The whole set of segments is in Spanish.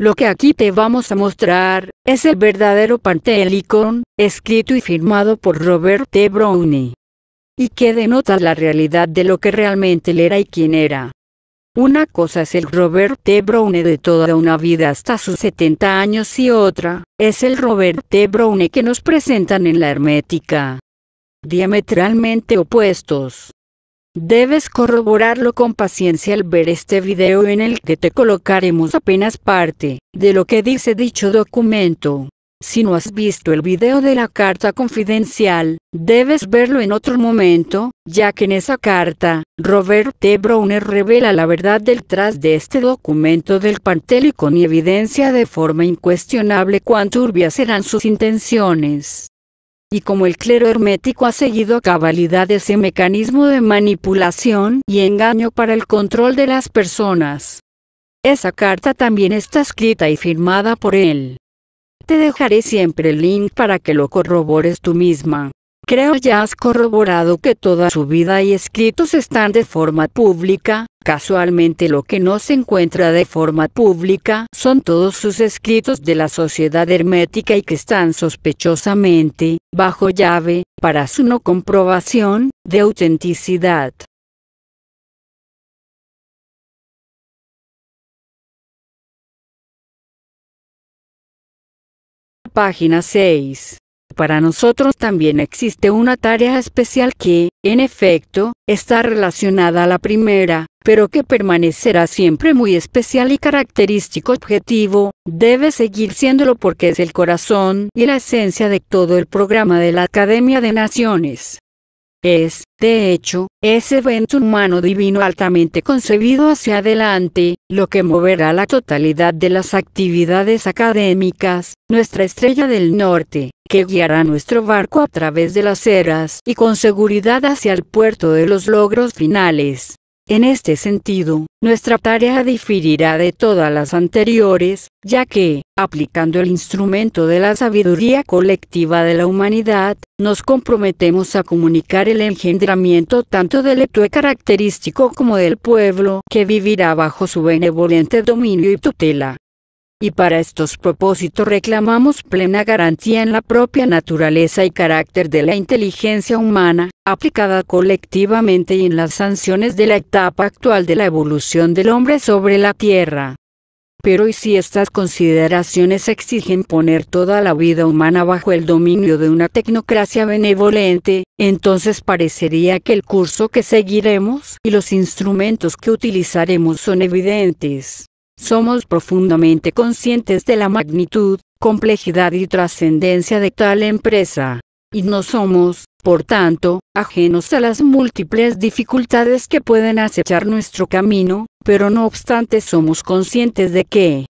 Lo que aquí te vamos a mostrar, es el verdadero Pantelicon, escrito y firmado por Robert T. Browne. Y que denota la realidad de lo que realmente él era y quién era. Una cosa es el Robert T. Browne de toda una vida hasta sus 70 años y otra, es el Robert T. Browne que nos presentan en la hermética. Diametralmente opuestos. Debes corroborarlo con paciencia al ver este video en el que te colocaremos apenas parte de lo que dice dicho documento. Si no has visto el video de la carta confidencial, debes verlo en otro momento, ya que en esa carta, Robert T. Browner revela la verdad detrás de este documento del pantel y con evidencia de forma incuestionable cuán turbias eran sus intenciones y como el clero hermético ha seguido a cabalidad ese mecanismo de manipulación y engaño para el control de las personas. Esa carta también está escrita y firmada por él. Te dejaré siempre el link para que lo corrobores tú misma. Creo ya has corroborado que toda su vida y escritos están de forma pública, casualmente lo que no se encuentra de forma pública son todos sus escritos de la sociedad hermética y que están sospechosamente, bajo llave, para su no comprobación, de autenticidad. Página 6 para nosotros también existe una tarea especial que, en efecto, está relacionada a la primera, pero que permanecerá siempre muy especial y característico objetivo, debe seguir siéndolo porque es el corazón y la esencia de todo el programa de la Academia de Naciones. Es, de hecho, ese evento humano divino altamente concebido hacia adelante, lo que moverá la totalidad de las actividades académicas, nuestra estrella del norte, que guiará nuestro barco a través de las eras y con seguridad hacia el puerto de los logros finales. En este sentido, nuestra tarea diferirá de todas las anteriores, ya que, aplicando el instrumento de la sabiduría colectiva de la humanidad, nos comprometemos a comunicar el engendramiento tanto del etue característico como del pueblo que vivirá bajo su benevolente dominio y tutela y para estos propósitos reclamamos plena garantía en la propia naturaleza y carácter de la inteligencia humana, aplicada colectivamente y en las sanciones de la etapa actual de la evolución del hombre sobre la Tierra. Pero y si estas consideraciones exigen poner toda la vida humana bajo el dominio de una tecnocracia benevolente, entonces parecería que el curso que seguiremos y los instrumentos que utilizaremos son evidentes. Somos profundamente conscientes de la magnitud, complejidad y trascendencia de tal empresa. Y no somos, por tanto, ajenos a las múltiples dificultades que pueden acechar nuestro camino, pero no obstante somos conscientes de que,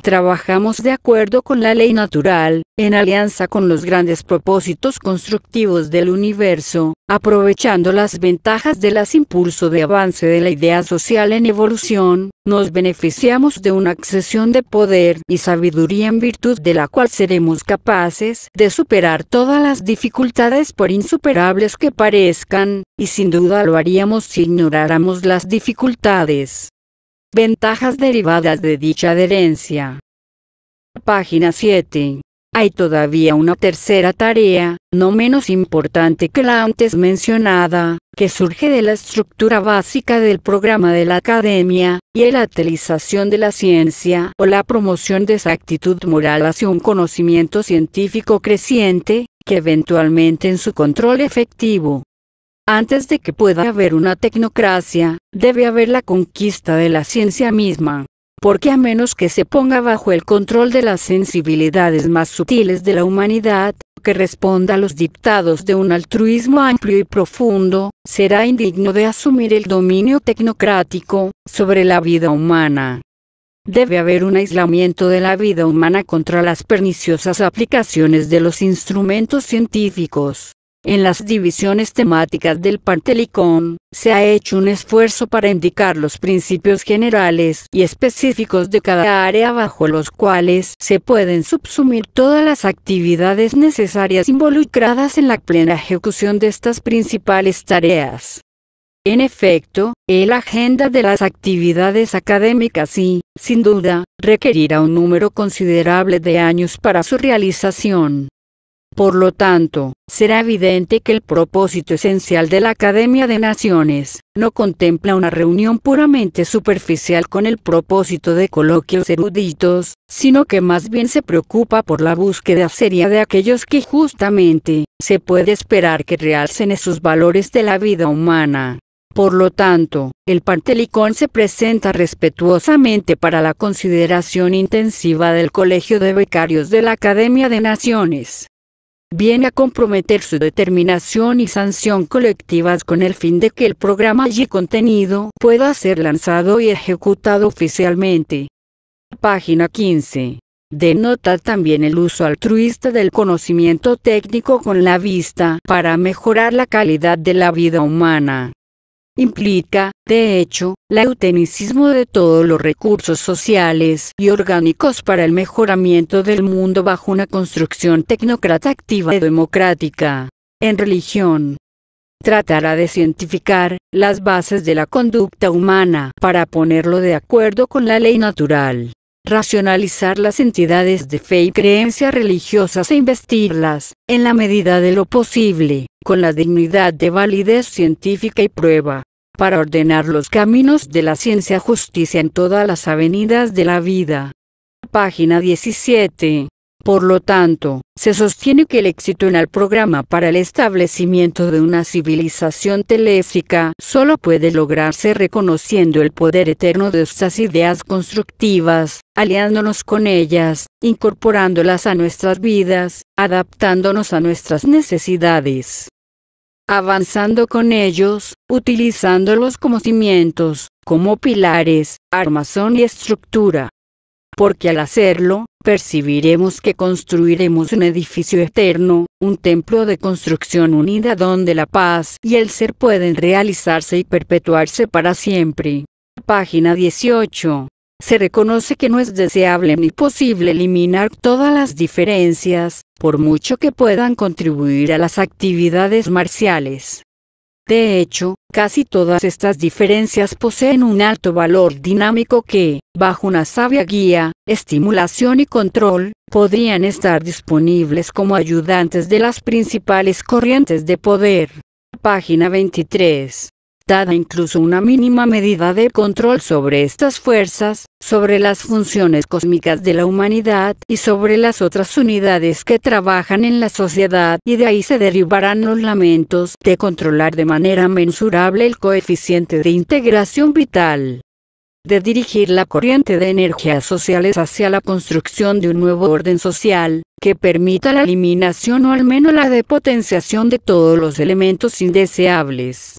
Trabajamos de acuerdo con la ley natural, en alianza con los grandes propósitos constructivos del universo, aprovechando las ventajas de las impulso de avance de la idea social en evolución, nos beneficiamos de una accesión de poder y sabiduría en virtud de la cual seremos capaces de superar todas las dificultades por insuperables que parezcan, y sin duda lo haríamos si ignoráramos las dificultades. Ventajas derivadas de dicha adherencia. Página 7. Hay todavía una tercera tarea, no menos importante que la antes mencionada, que surge de la estructura básica del programa de la academia, y es la utilización de la ciencia o la promoción de esa actitud moral hacia un conocimiento científico creciente, que eventualmente en su control efectivo antes de que pueda haber una tecnocracia, debe haber la conquista de la ciencia misma. Porque a menos que se ponga bajo el control de las sensibilidades más sutiles de la humanidad, que responda a los dictados de un altruismo amplio y profundo, será indigno de asumir el dominio tecnocrático sobre la vida humana. Debe haber un aislamiento de la vida humana contra las perniciosas aplicaciones de los instrumentos científicos. En las divisiones temáticas del Pantelicón, se ha hecho un esfuerzo para indicar los principios generales y específicos de cada área bajo los cuales se pueden subsumir todas las actividades necesarias involucradas en la plena ejecución de estas principales tareas. En efecto, el agenda de las actividades académicas y, sin duda, requerirá un número considerable de años para su realización. Por lo tanto, será evidente que el propósito esencial de la Academia de Naciones no contempla una reunión puramente superficial con el propósito de coloquios eruditos, sino que más bien se preocupa por la búsqueda seria de aquellos que justamente se puede esperar que realcen esos valores de la vida humana. Por lo tanto, el Pantelicón se presenta respetuosamente para la consideración intensiva del Colegio de Becarios de la Academia de Naciones viene a comprometer su determinación y sanción colectivas con el fin de que el programa y contenido pueda ser lanzado y ejecutado oficialmente. Página 15. Denota también el uso altruista del conocimiento técnico con la vista para mejorar la calidad de la vida humana implica, de hecho, la eutenicismo de todos los recursos sociales y orgánicos para el mejoramiento del mundo bajo una construcción tecnocrata activa y democrática. En religión, tratará de cientificar las bases de la conducta humana para ponerlo de acuerdo con la ley natural, racionalizar las entidades de fe y creencias religiosas e investirlas, en la medida de lo posible, con la dignidad de validez científica y prueba para ordenar los caminos de la ciencia justicia en todas las avenidas de la vida. Página 17. Por lo tanto, se sostiene que el éxito en el programa para el establecimiento de una civilización teléfica solo puede lograrse reconociendo el poder eterno de estas ideas constructivas, aliándonos con ellas, incorporándolas a nuestras vidas, adaptándonos a nuestras necesidades avanzando con ellos, utilizándolos como cimientos, como pilares, armazón y estructura. Porque al hacerlo, percibiremos que construiremos un edificio eterno, un templo de construcción unida donde la paz y el ser pueden realizarse y perpetuarse para siempre. Página 18. Se reconoce que no es deseable ni posible eliminar todas las diferencias, por mucho que puedan contribuir a las actividades marciales. De hecho, casi todas estas diferencias poseen un alto valor dinámico que, bajo una sabia guía, estimulación y control, podrían estar disponibles como ayudantes de las principales corrientes de poder. Página 23 dada incluso una mínima medida de control sobre estas fuerzas, sobre las funciones cósmicas de la humanidad y sobre las otras unidades que trabajan en la sociedad y de ahí se derivarán los lamentos de controlar de manera mensurable el coeficiente de integración vital de dirigir la corriente de energías sociales hacia la construcción de un nuevo orden social, que permita la eliminación o al menos la depotenciación de todos los elementos indeseables.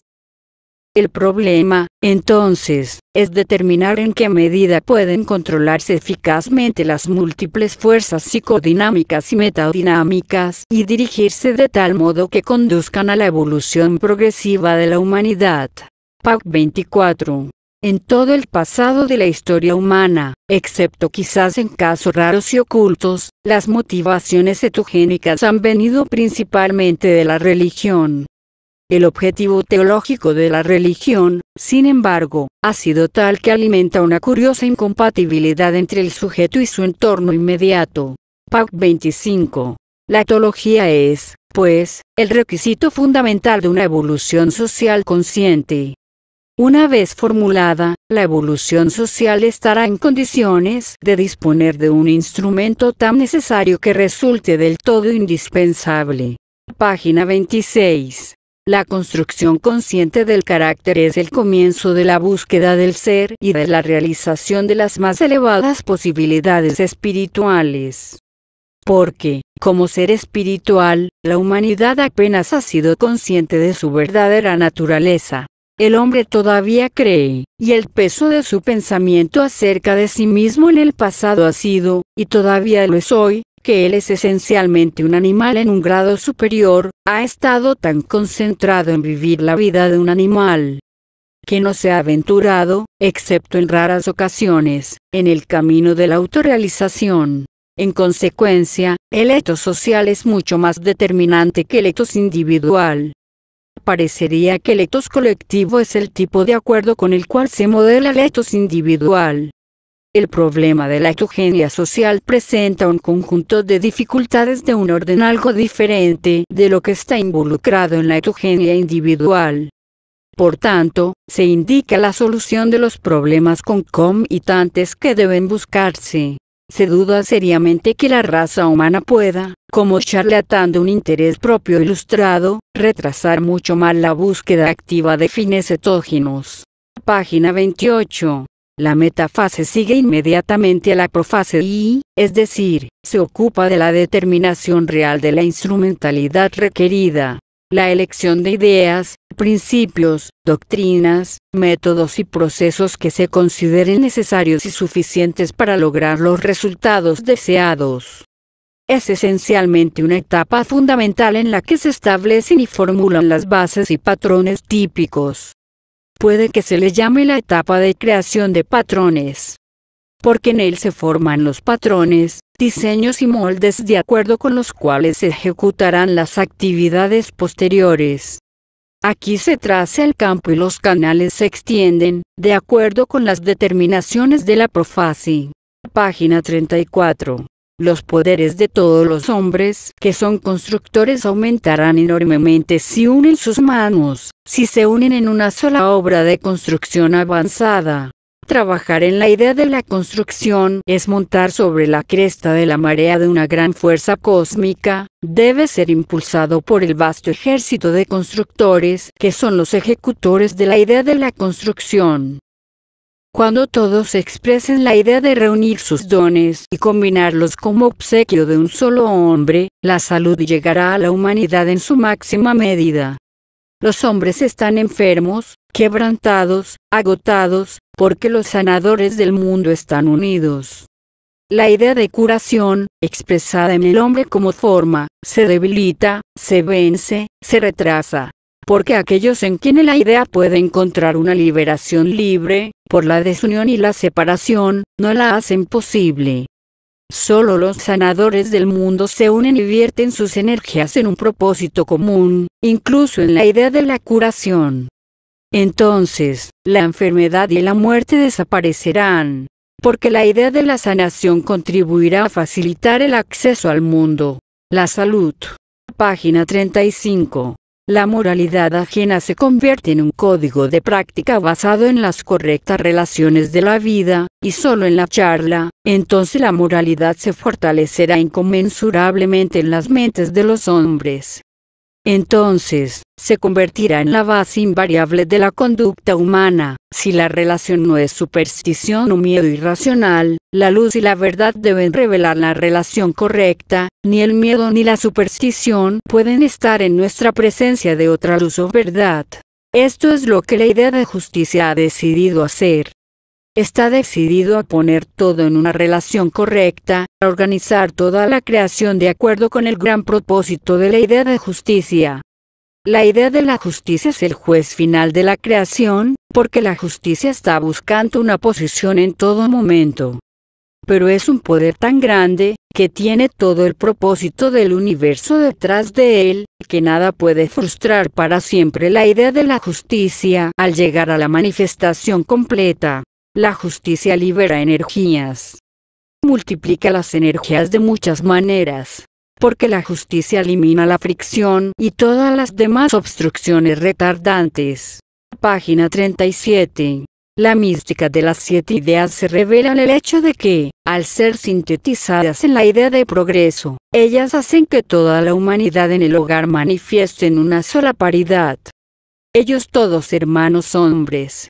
El problema, entonces, es determinar en qué medida pueden controlarse eficazmente las múltiples fuerzas psicodinámicas y metadinámicas y dirigirse de tal modo que conduzcan a la evolución progresiva de la humanidad. PAC 24. En todo el pasado de la historia humana, excepto quizás en casos raros y ocultos, las motivaciones etogénicas han venido principalmente de la religión. El objetivo teológico de la religión, sin embargo, ha sido tal que alimenta una curiosa incompatibilidad entre el sujeto y su entorno inmediato. PAC 25. La teología es, pues, el requisito fundamental de una evolución social consciente. Una vez formulada, la evolución social estará en condiciones de disponer de un instrumento tan necesario que resulte del todo indispensable. Página 26. La construcción consciente del carácter es el comienzo de la búsqueda del ser y de la realización de las más elevadas posibilidades espirituales. Porque, como ser espiritual, la humanidad apenas ha sido consciente de su verdadera naturaleza. El hombre todavía cree, y el peso de su pensamiento acerca de sí mismo en el pasado ha sido, y todavía lo es hoy, que él es esencialmente un animal en un grado superior, ha estado tan concentrado en vivir la vida de un animal, que no se ha aventurado, excepto en raras ocasiones, en el camino de la autorrealización. En consecuencia, el etos social es mucho más determinante que el etos individual. Parecería que el etos colectivo es el tipo de acuerdo con el cual se modela el etos individual. El problema de la etogenia social presenta un conjunto de dificultades de un orden algo diferente de lo que está involucrado en la etogenia individual. Por tanto, se indica la solución de los problemas concomitantes que deben buscarse. Se duda seriamente que la raza humana pueda, como charlatán de un interés propio ilustrado, retrasar mucho más la búsqueda activa de fines etógenos. Página 28. La metafase sigue inmediatamente a la profase y, es decir, se ocupa de la determinación real de la instrumentalidad requerida. La elección de ideas, principios, doctrinas, métodos y procesos que se consideren necesarios y suficientes para lograr los resultados deseados. Es esencialmente una etapa fundamental en la que se establecen y formulan las bases y patrones típicos puede que se le llame la etapa de creación de patrones. Porque en él se forman los patrones, diseños y moldes de acuerdo con los cuales se ejecutarán las actividades posteriores. Aquí se traza el campo y los canales se extienden, de acuerdo con las determinaciones de la profasi. Página 34 los poderes de todos los hombres que son constructores aumentarán enormemente si unen sus manos, si se unen en una sola obra de construcción avanzada. Trabajar en la idea de la construcción es montar sobre la cresta de la marea de una gran fuerza cósmica, debe ser impulsado por el vasto ejército de constructores que son los ejecutores de la idea de la construcción. Cuando todos expresen la idea de reunir sus dones y combinarlos como obsequio de un solo hombre, la salud llegará a la humanidad en su máxima medida. Los hombres están enfermos, quebrantados, agotados, porque los sanadores del mundo están unidos. La idea de curación, expresada en el hombre como forma, se debilita, se vence, se retrasa porque aquellos en quienes la idea puede encontrar una liberación libre, por la desunión y la separación, no la hacen posible. Solo los sanadores del mundo se unen y vierten sus energías en un propósito común, incluso en la idea de la curación. Entonces, la enfermedad y la muerte desaparecerán, porque la idea de la sanación contribuirá a facilitar el acceso al mundo. La salud. Página 35 la moralidad ajena se convierte en un código de práctica basado en las correctas relaciones de la vida, y solo en la charla, entonces la moralidad se fortalecerá inconmensurablemente en las mentes de los hombres entonces, se convertirá en la base invariable de la conducta humana. Si la relación no es superstición o miedo irracional, la luz y la verdad deben revelar la relación correcta, ni el miedo ni la superstición pueden estar en nuestra presencia de otra luz o verdad. Esto es lo que la idea de justicia ha decidido hacer. Está decidido a poner todo en una relación correcta, a organizar toda la creación de acuerdo con el gran propósito de la idea de justicia. La idea de la justicia es el juez final de la creación, porque la justicia está buscando una posición en todo momento. Pero es un poder tan grande, que tiene todo el propósito del universo detrás de él, que nada puede frustrar para siempre la idea de la justicia al llegar a la manifestación completa. La justicia libera energías. Multiplica las energías de muchas maneras. Porque la justicia elimina la fricción y todas las demás obstrucciones retardantes. Página 37. La mística de las siete ideas se revela en el hecho de que, al ser sintetizadas en la idea de progreso, ellas hacen que toda la humanidad en el hogar manifieste en una sola paridad. Ellos todos hermanos hombres,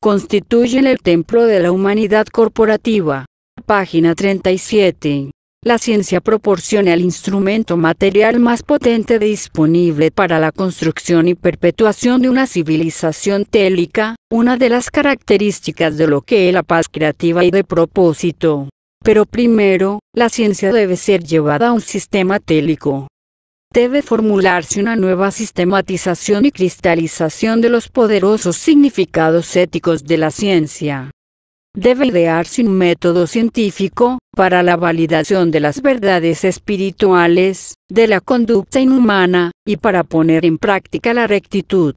constituyen el templo de la humanidad corporativa. Página 37. La ciencia proporciona el instrumento material más potente disponible para la construcción y perpetuación de una civilización télica, una de las características de lo que es la paz creativa y de propósito. Pero primero, la ciencia debe ser llevada a un sistema télico debe formularse una nueva sistematización y cristalización de los poderosos significados éticos de la ciencia. Debe idearse un método científico, para la validación de las verdades espirituales, de la conducta inhumana, y para poner en práctica la rectitud.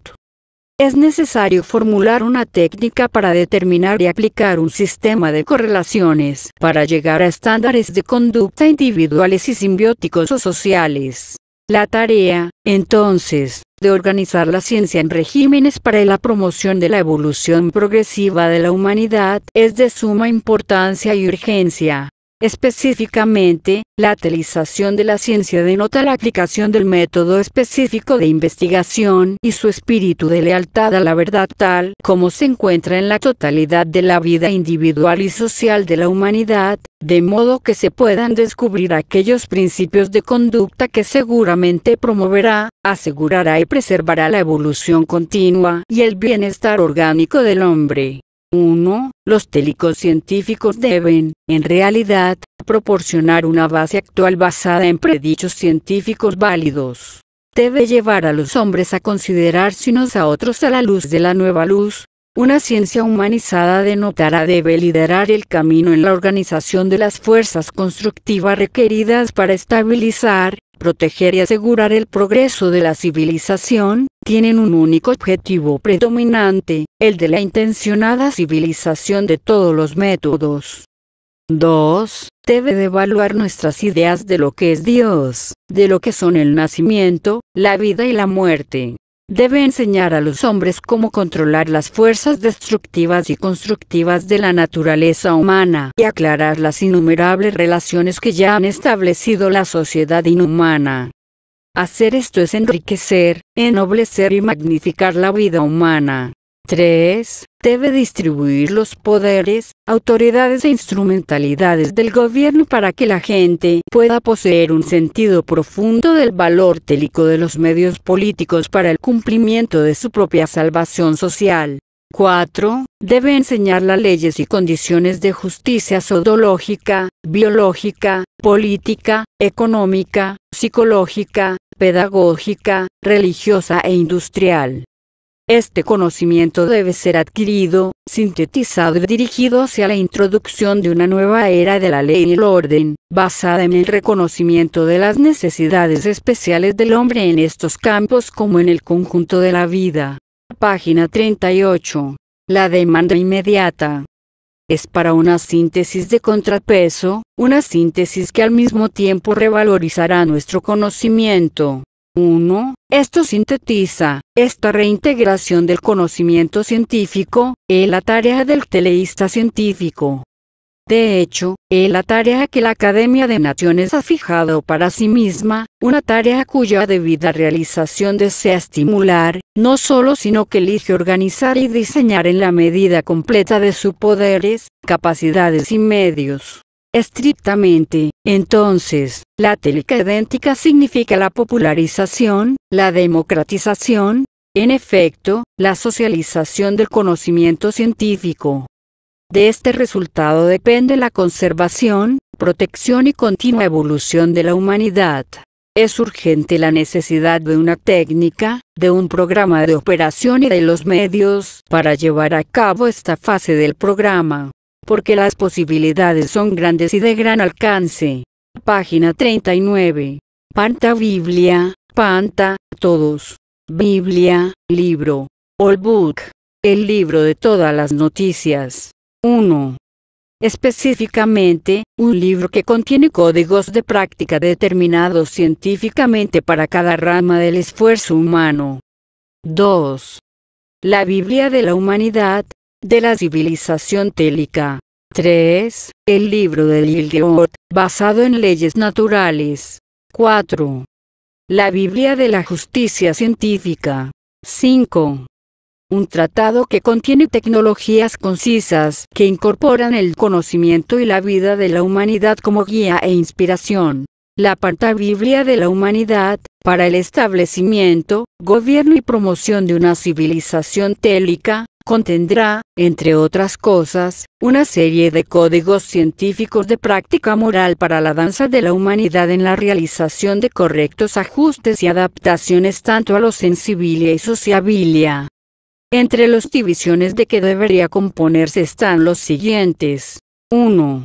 Es necesario formular una técnica para determinar y aplicar un sistema de correlaciones para llegar a estándares de conducta individuales y simbióticos o sociales. La tarea, entonces, de organizar la ciencia en regímenes para la promoción de la evolución progresiva de la humanidad es de suma importancia y urgencia. Específicamente, la utilización de la ciencia denota la aplicación del método específico de investigación y su espíritu de lealtad a la verdad tal como se encuentra en la totalidad de la vida individual y social de la humanidad, de modo que se puedan descubrir aquellos principios de conducta que seguramente promoverá, asegurará y preservará la evolución continua y el bienestar orgánico del hombre. 1. Los télicos científicos deben, en realidad, proporcionar una base actual basada en predichos científicos válidos. Debe llevar a los hombres a considerarse unos a otros a la luz de la nueva luz. Una ciencia humanizada denotará debe liderar el camino en la organización de las fuerzas constructivas requeridas para estabilizar, proteger y asegurar el progreso de la civilización, tienen un único objetivo predominante, el de la intencionada civilización de todos los métodos. 2. Debe de evaluar nuestras ideas de lo que es Dios, de lo que son el nacimiento, la vida y la muerte. Debe enseñar a los hombres cómo controlar las fuerzas destructivas y constructivas de la naturaleza humana y aclarar las innumerables relaciones que ya han establecido la sociedad inhumana. Hacer esto es enriquecer, ennoblecer y magnificar la vida humana. 3. Debe distribuir los poderes, autoridades e instrumentalidades del gobierno para que la gente pueda poseer un sentido profundo del valor télico de los medios políticos para el cumplimiento de su propia salvación social. 4. Debe enseñar las leyes y condiciones de justicia sociológica, biológica, política, económica, psicológica, pedagógica, religiosa e industrial. Este conocimiento debe ser adquirido, sintetizado y dirigido hacia la introducción de una nueva era de la ley y el orden, basada en el reconocimiento de las necesidades especiales del hombre en estos campos como en el conjunto de la vida. Página 38. La demanda inmediata. Es para una síntesis de contrapeso, una síntesis que al mismo tiempo revalorizará nuestro conocimiento. 1. Esto sintetiza, esta reintegración del conocimiento científico, en la tarea del teleísta científico. De hecho, es la tarea que la Academia de Naciones ha fijado para sí misma, una tarea cuya debida realización desea estimular, no solo sino que elige organizar y diseñar en la medida completa de sus poderes, capacidades y medios. Estrictamente, entonces, la idéntica significa la popularización, la democratización, en efecto, la socialización del conocimiento científico, de este resultado depende la conservación, protección y continua evolución de la humanidad. Es urgente la necesidad de una técnica, de un programa de operación y de los medios para llevar a cabo esta fase del programa, porque las posibilidades son grandes y de gran alcance. Página 39. Panta Biblia, Panta, todos. Biblia, libro. All Book. El libro de todas las noticias. 1. Específicamente, un libro que contiene códigos de práctica determinados científicamente para cada rama del esfuerzo humano. 2. La Biblia de la humanidad, de la civilización télica. 3. El libro del Ilgeot, basado en leyes naturales. 4. La Biblia de la justicia científica. 5 un tratado que contiene tecnologías concisas que incorporan el conocimiento y la vida de la humanidad como guía e inspiración. La Parta Biblia de la Humanidad, para el establecimiento, gobierno y promoción de una civilización télica, contendrá, entre otras cosas, una serie de códigos científicos de práctica moral para la danza de la humanidad en la realización de correctos ajustes y adaptaciones tanto a lo sensibilia y sociabilia, entre las divisiones de que debería componerse están los siguientes. 1.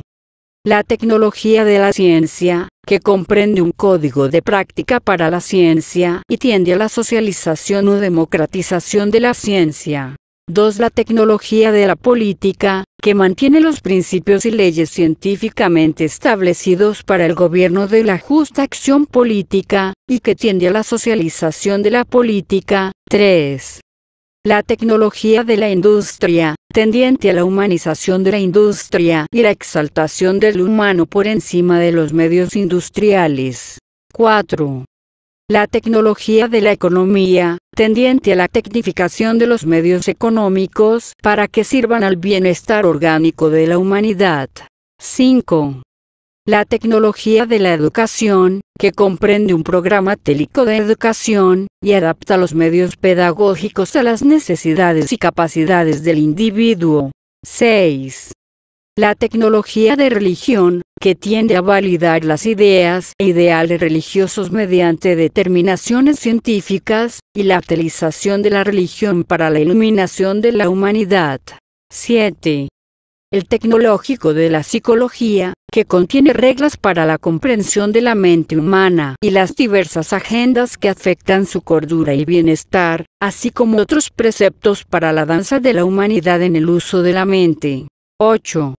La tecnología de la ciencia, que comprende un código de práctica para la ciencia y tiende a la socialización o democratización de la ciencia. 2. La tecnología de la política, que mantiene los principios y leyes científicamente establecidos para el gobierno de la justa acción política, y que tiende a la socialización de la política. 3. La tecnología de la industria, tendiente a la humanización de la industria y la exaltación del humano por encima de los medios industriales. 4. La tecnología de la economía, tendiente a la tecnificación de los medios económicos para que sirvan al bienestar orgánico de la humanidad. 5. La tecnología de la educación, que comprende un programa télico de educación, y adapta los medios pedagógicos a las necesidades y capacidades del individuo. 6. La tecnología de religión, que tiende a validar las ideas e ideales religiosos mediante determinaciones científicas, y la utilización de la religión para la iluminación de la humanidad. 7 el tecnológico de la psicología, que contiene reglas para la comprensión de la mente humana y las diversas agendas que afectan su cordura y bienestar, así como otros preceptos para la danza de la humanidad en el uso de la mente. 8.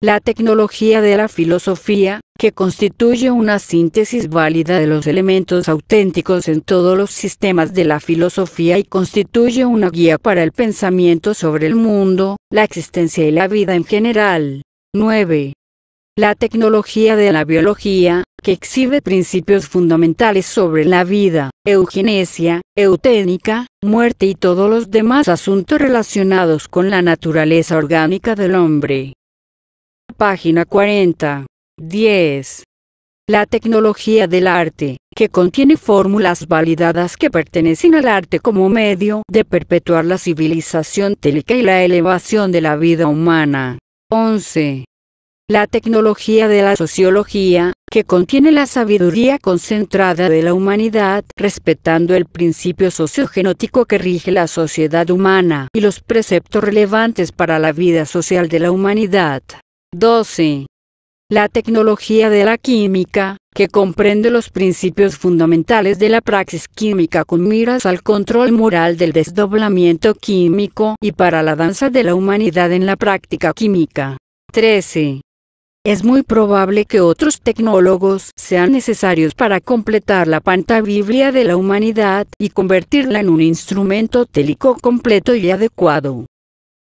La tecnología de la filosofía, que constituye una síntesis válida de los elementos auténticos en todos los sistemas de la filosofía y constituye una guía para el pensamiento sobre el mundo, la existencia y la vida en general. 9. La tecnología de la biología, que exhibe principios fundamentales sobre la vida, eugenesia, euténica, muerte y todos los demás asuntos relacionados con la naturaleza orgánica del hombre página 40. 10. La tecnología del arte, que contiene fórmulas validadas que pertenecen al arte como medio de perpetuar la civilización télica y la elevación de la vida humana. 11. La tecnología de la sociología, que contiene la sabiduría concentrada de la humanidad, respetando el principio sociogenótico que rige la sociedad humana y los preceptos relevantes para la vida social de la humanidad. 12. La tecnología de la química, que comprende los principios fundamentales de la praxis química con miras al control moral del desdoblamiento químico y para la danza de la humanidad en la práctica química. 13. Es muy probable que otros tecnólogos sean necesarios para completar la panta Biblia de la humanidad y convertirla en un instrumento télico completo y adecuado.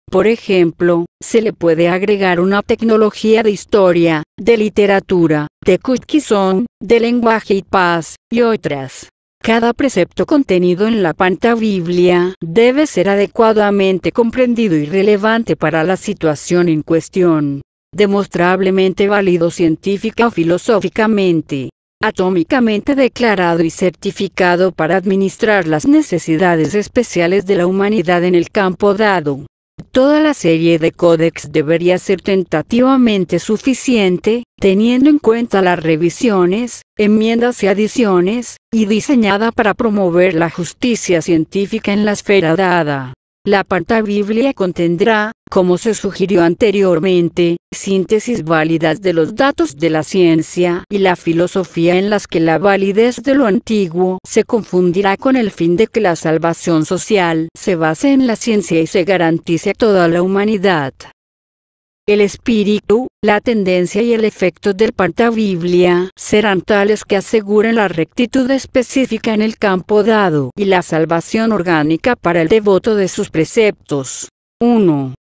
Por ejemplo, se le puede agregar una tecnología de historia, de literatura, de cutkison, de lenguaje y paz, y otras. Cada precepto contenido en la Panta Biblia debe ser adecuadamente comprendido y relevante para la situación en cuestión, demostrablemente válido científica o filosóficamente, atómicamente declarado y certificado para administrar las necesidades especiales de la humanidad en el campo dado. Toda la serie de códex debería ser tentativamente suficiente, teniendo en cuenta las revisiones, enmiendas y adiciones, y diseñada para promover la justicia científica en la esfera dada. La Parta Biblia contendrá, como se sugirió anteriormente, síntesis válidas de los datos de la ciencia y la filosofía en las que la validez de lo antiguo se confundirá con el fin de que la salvación social se base en la ciencia y se garantice a toda la humanidad. El espíritu, la tendencia y el efecto del Biblia serán tales que aseguren la rectitud específica en el campo dado y la salvación orgánica para el devoto de sus preceptos. 1.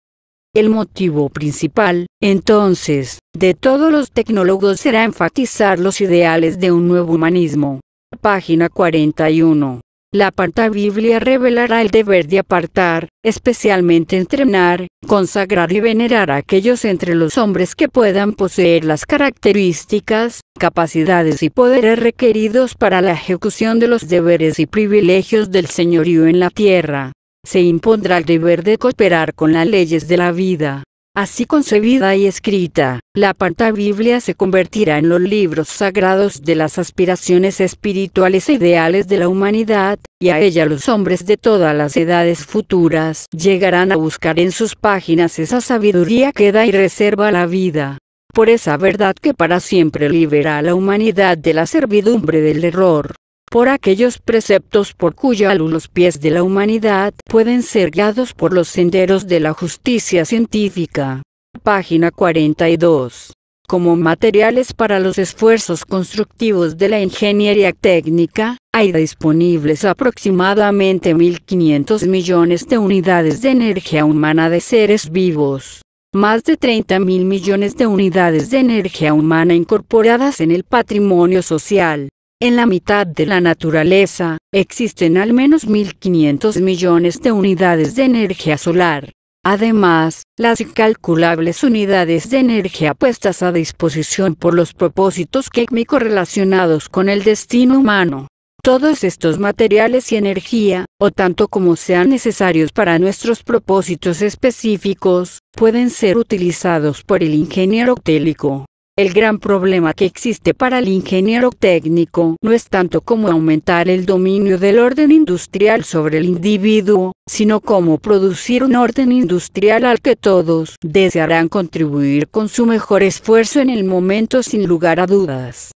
El motivo principal, entonces, de todos los tecnólogos será enfatizar los ideales de un nuevo humanismo. Página 41. La Panta Biblia revelará el deber de apartar, especialmente entrenar, consagrar y venerar a aquellos entre los hombres que puedan poseer las características, capacidades y poderes requeridos para la ejecución de los deberes y privilegios del señorío en la tierra. Se impondrá el deber de cooperar con las leyes de la vida Así concebida y escrita, la Panta Biblia se convertirá en los libros sagrados de las aspiraciones espirituales e ideales de la humanidad, y a ella los hombres de todas las edades futuras llegarán a buscar en sus páginas esa sabiduría que da y reserva la vida. Por esa verdad que para siempre libera a la humanidad de la servidumbre del error por aquellos preceptos por cuya luz los pies de la humanidad pueden ser guiados por los senderos de la justicia científica. Página 42. Como materiales para los esfuerzos constructivos de la ingeniería técnica, hay disponibles aproximadamente 1.500 millones de unidades de energía humana de seres vivos más de 30.000 millones de unidades de energía humana incorporadas en el patrimonio social, en la mitad de la naturaleza, existen al menos 1.500 millones de unidades de energía solar. Además, las incalculables unidades de energía puestas a disposición por los propósitos químicos relacionados con el destino humano. Todos estos materiales y energía, o tanto como sean necesarios para nuestros propósitos específicos, pueden ser utilizados por el ingeniero télico. El gran problema que existe para el ingeniero técnico no es tanto cómo aumentar el dominio del orden industrial sobre el individuo, sino cómo producir un orden industrial al que todos desearán contribuir con su mejor esfuerzo en el momento sin lugar a dudas.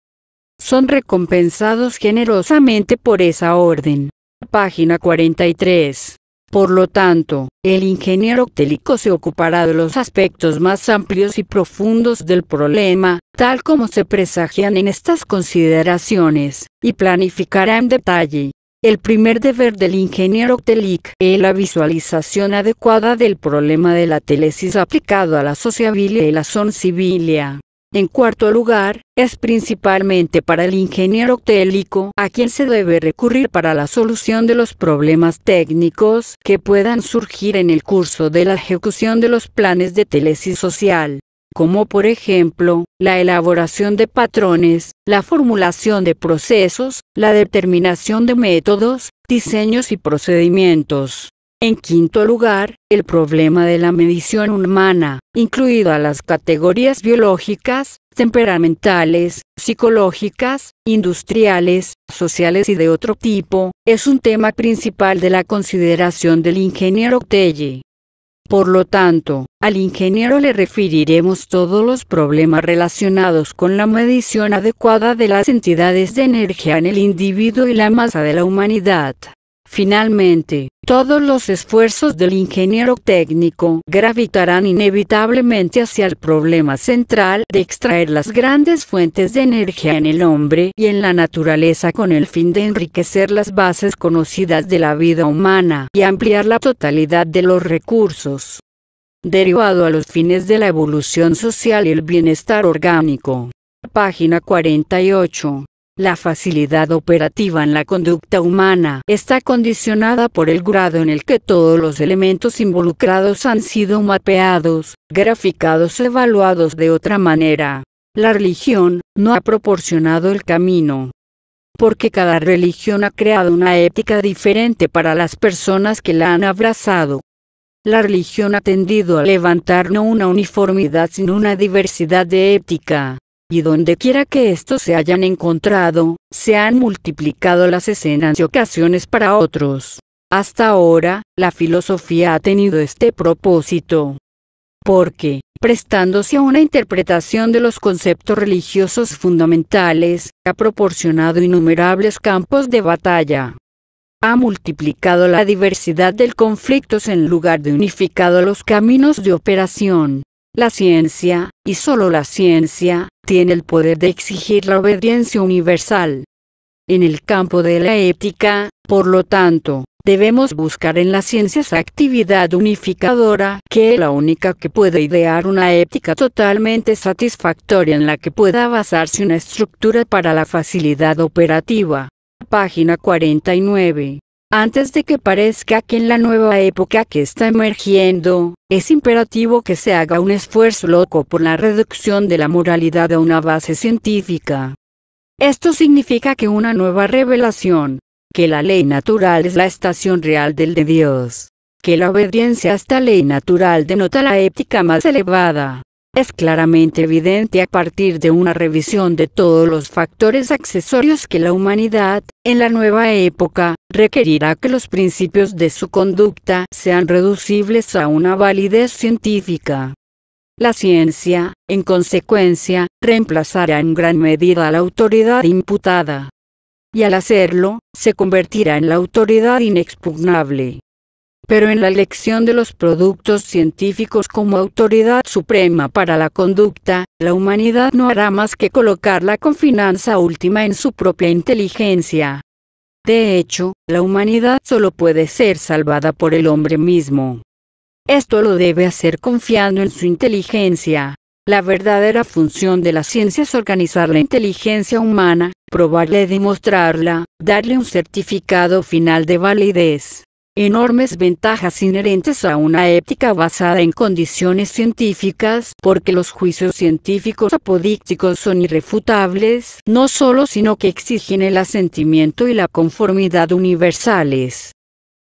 Son recompensados generosamente por esa orden. Página 43. Por lo tanto, el ingeniero octelico se ocupará de los aspectos más amplios y profundos del problema, tal como se presagian en estas consideraciones, y planificará en detalle. El primer deber del ingeniero octelic es la visualización adecuada del problema de la telesis aplicado a la sociabilidad y la civilia. En cuarto lugar, es principalmente para el ingeniero técnico a quien se debe recurrir para la solución de los problemas técnicos que puedan surgir en el curso de la ejecución de los planes de telesis social como por ejemplo, la elaboración de patrones, la formulación de procesos, la determinación de métodos, diseños y procedimientos. En quinto lugar, el problema de la medición humana, incluida las categorías biológicas, temperamentales, psicológicas, industriales, sociales y de otro tipo, es un tema principal de la consideración del ingeniero Telle. Por lo tanto, al ingeniero le referiremos todos los problemas relacionados con la medición adecuada de las entidades de energía en el individuo y la masa de la humanidad. Finalmente, todos los esfuerzos del ingeniero técnico gravitarán inevitablemente hacia el problema central de extraer las grandes fuentes de energía en el hombre y en la naturaleza con el fin de enriquecer las bases conocidas de la vida humana y ampliar la totalidad de los recursos. Derivado a los fines de la evolución social y el bienestar orgánico. Página 48. La facilidad operativa en la conducta humana está condicionada por el grado en el que todos los elementos involucrados han sido mapeados, graficados, evaluados de otra manera. La religión no ha proporcionado el camino porque cada religión ha creado una ética diferente para las personas que la han abrazado. La religión ha tendido a levantar no una uniformidad sino una diversidad de ética, y donde quiera que estos se hayan encontrado, se han multiplicado las escenas y ocasiones para otros. Hasta ahora, la filosofía ha tenido este propósito. Porque, prestándose a una interpretación de los conceptos religiosos fundamentales, ha proporcionado innumerables campos de batalla. Ha multiplicado la diversidad del conflictos en lugar de unificado los caminos de operación. La ciencia, y solo la ciencia, tiene el poder de exigir la obediencia universal. En el campo de la ética, por lo tanto, debemos buscar en las ciencias actividad unificadora, que es la única que puede idear una ética totalmente satisfactoria en la que pueda basarse una estructura para la facilidad operativa. Página 49. Antes de que parezca que en la nueva época que está emergiendo, es imperativo que se haga un esfuerzo loco por la reducción de la moralidad a una base científica. Esto significa que una nueva revelación, que la ley natural es la estación real del de Dios, que la obediencia a esta ley natural denota la ética más elevada, es claramente evidente a partir de una revisión de todos los factores accesorios que la humanidad, en la nueva época, requerirá que los principios de su conducta sean reducibles a una validez científica. La ciencia, en consecuencia, reemplazará en gran medida a la autoridad imputada. Y al hacerlo, se convertirá en la autoridad inexpugnable pero en la elección de los productos científicos como autoridad suprema para la conducta, la humanidad no hará más que colocar la confianza última en su propia inteligencia. De hecho, la humanidad solo puede ser salvada por el hombre mismo. Esto lo debe hacer confiando en su inteligencia. La verdadera función de la ciencia es organizar la inteligencia humana, probarla y demostrarla, darle un certificado final de validez enormes ventajas inherentes a una ética basada en condiciones científicas, porque los juicios científicos apodícticos son irrefutables, no solo sino que exigen el asentimiento y la conformidad universales.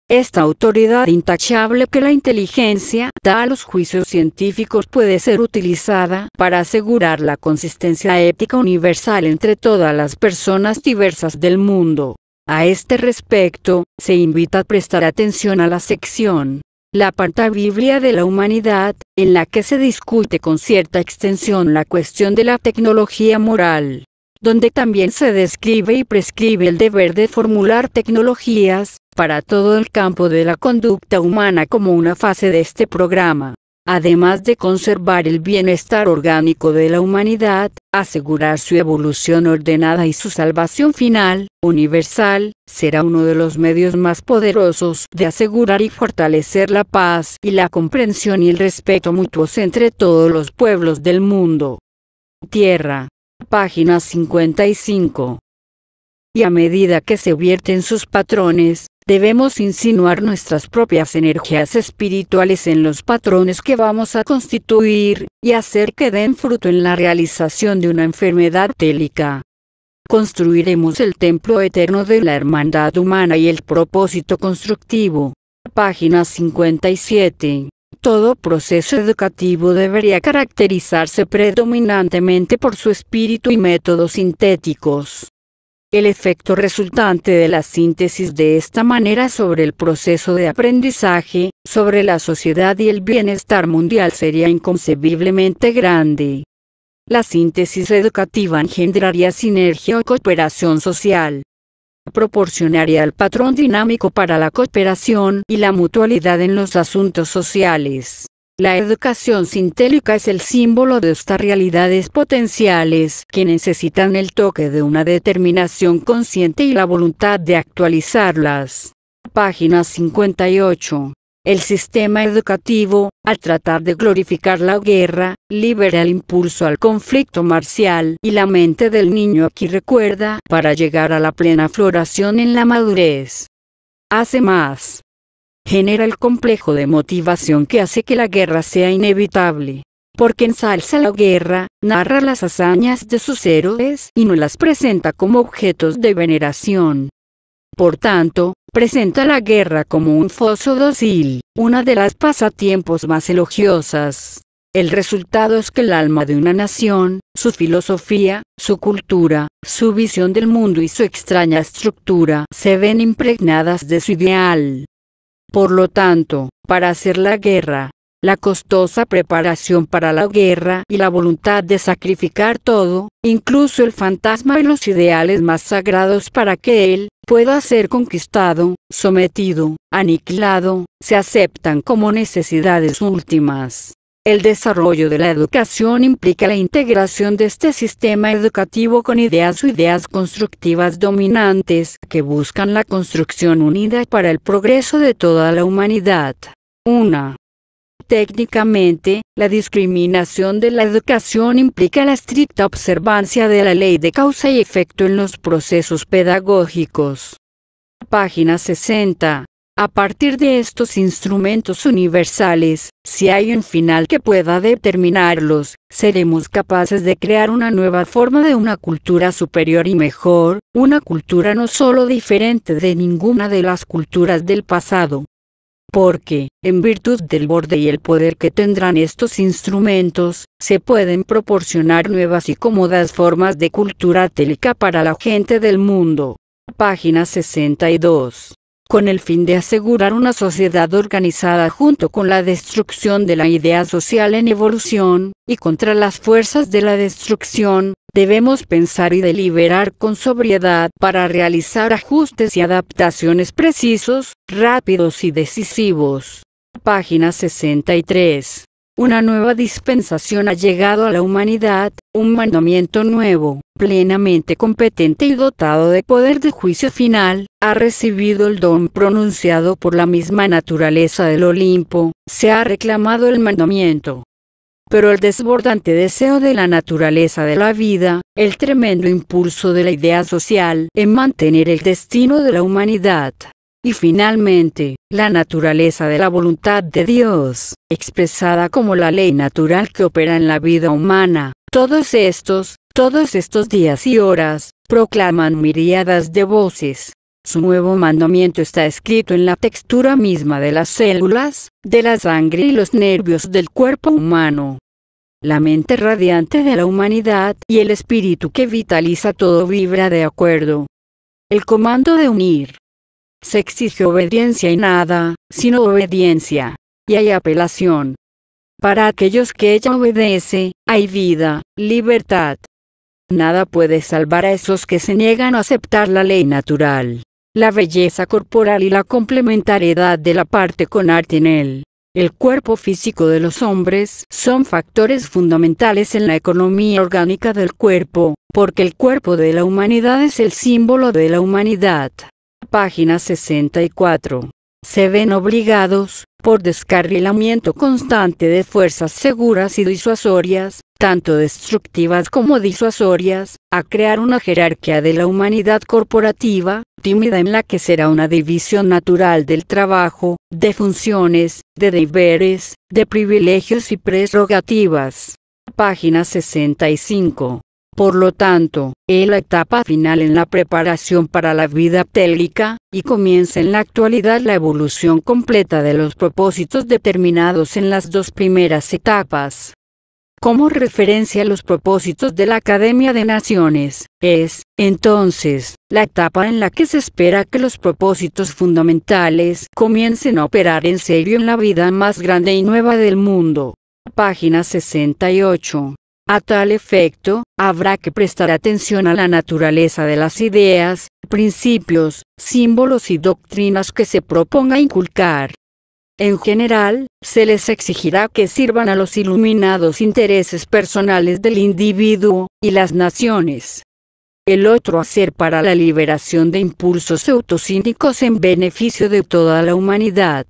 Esta autoridad intachable que la inteligencia da a los juicios científicos puede ser utilizada para asegurar la consistencia ética universal entre todas las personas diversas del mundo. A este respecto, se invita a prestar atención a la sección La parte Biblia de la Humanidad, en la que se discute con cierta extensión la cuestión de la tecnología moral, donde también se describe y prescribe el deber de formular tecnologías, para todo el campo de la conducta humana como una fase de este programa además de conservar el bienestar orgánico de la humanidad, asegurar su evolución ordenada y su salvación final, universal, será uno de los medios más poderosos de asegurar y fortalecer la paz y la comprensión y el respeto mutuos entre todos los pueblos del mundo. Tierra. Página 55 y a medida que se vierten sus patrones, debemos insinuar nuestras propias energías espirituales en los patrones que vamos a constituir, y hacer que den fruto en la realización de una enfermedad télica. Construiremos el templo eterno de la hermandad humana y el propósito constructivo. Página 57. Todo proceso educativo debería caracterizarse predominantemente por su espíritu y métodos sintéticos. El efecto resultante de la síntesis de esta manera sobre el proceso de aprendizaje, sobre la sociedad y el bienestar mundial sería inconcebiblemente grande. La síntesis educativa engendraría sinergia o cooperación social. Proporcionaría el patrón dinámico para la cooperación y la mutualidad en los asuntos sociales. La educación sintélica es el símbolo de estas realidades potenciales que necesitan el toque de una determinación consciente y la voluntad de actualizarlas. Página 58. El sistema educativo, al tratar de glorificar la guerra, libera el impulso al conflicto marcial y la mente del niño aquí recuerda para llegar a la plena floración en la madurez. Hace más, genera el complejo de motivación que hace que la guerra sea inevitable. Porque ensalza la guerra, narra las hazañas de sus héroes y no las presenta como objetos de veneración. Por tanto, presenta la guerra como un foso dócil, una de las pasatiempos más elogiosas. El resultado es que el alma de una nación, su filosofía, su cultura, su visión del mundo y su extraña estructura se ven impregnadas de su ideal, por lo tanto, para hacer la guerra, la costosa preparación para la guerra y la voluntad de sacrificar todo, incluso el fantasma y los ideales más sagrados para que él pueda ser conquistado, sometido, aniquilado, se aceptan como necesidades últimas. El desarrollo de la educación implica la integración de este sistema educativo con ideas o ideas constructivas dominantes que buscan la construcción unida para el progreso de toda la humanidad. 1. Técnicamente, la discriminación de la educación implica la estricta observancia de la ley de causa y efecto en los procesos pedagógicos. Página 60. A partir de estos instrumentos universales, si hay un final que pueda determinarlos, seremos capaces de crear una nueva forma de una cultura superior y mejor, una cultura no solo diferente de ninguna de las culturas del pasado. Porque, en virtud del borde y el poder que tendrán estos instrumentos, se pueden proporcionar nuevas y cómodas formas de cultura télica para la gente del mundo. Página 62 con el fin de asegurar una sociedad organizada junto con la destrucción de la idea social en evolución, y contra las fuerzas de la destrucción, debemos pensar y deliberar con sobriedad para realizar ajustes y adaptaciones precisos, rápidos y decisivos. Página 63. Una nueva dispensación ha llegado a la humanidad, un mandamiento nuevo, plenamente competente y dotado de poder de juicio final, ha recibido el don pronunciado por la misma naturaleza del Olimpo, se ha reclamado el mandamiento. Pero el desbordante deseo de la naturaleza de la vida, el tremendo impulso de la idea social en mantener el destino de la humanidad, y finalmente, la naturaleza de la voluntad de Dios, expresada como la ley natural que opera en la vida humana. Todos estos, todos estos días y horas, proclaman miriadas de voces. Su nuevo mandamiento está escrito en la textura misma de las células, de la sangre y los nervios del cuerpo humano. La mente radiante de la humanidad y el espíritu que vitaliza todo vibra de acuerdo. El comando de unir, se exige obediencia y nada, sino obediencia. Y hay apelación. Para aquellos que ella obedece, hay vida, libertad. Nada puede salvar a esos que se niegan a aceptar la ley natural, la belleza corporal y la complementariedad de la parte con arte en él. El cuerpo físico de los hombres son factores fundamentales en la economía orgánica del cuerpo, porque el cuerpo de la humanidad es el símbolo de la humanidad página 64. Se ven obligados, por descarrilamiento constante de fuerzas seguras y disuasorias, tanto destructivas como disuasorias, a crear una jerarquía de la humanidad corporativa, tímida en la que será una división natural del trabajo, de funciones, de deberes, de privilegios y prerrogativas. Página 65. Por lo tanto, es la etapa final en la preparación para la vida ptélica, y comienza en la actualidad la evolución completa de los propósitos determinados en las dos primeras etapas. Como referencia a los propósitos de la Academia de Naciones, es, entonces, la etapa en la que se espera que los propósitos fundamentales comiencen a operar en serio en la vida más grande y nueva del mundo. Página 68. A tal efecto, habrá que prestar atención a la naturaleza de las ideas, principios, símbolos y doctrinas que se proponga inculcar. En general, se les exigirá que sirvan a los iluminados intereses personales del individuo y las naciones. El otro hacer para la liberación de impulsos autocínicos en beneficio de toda la humanidad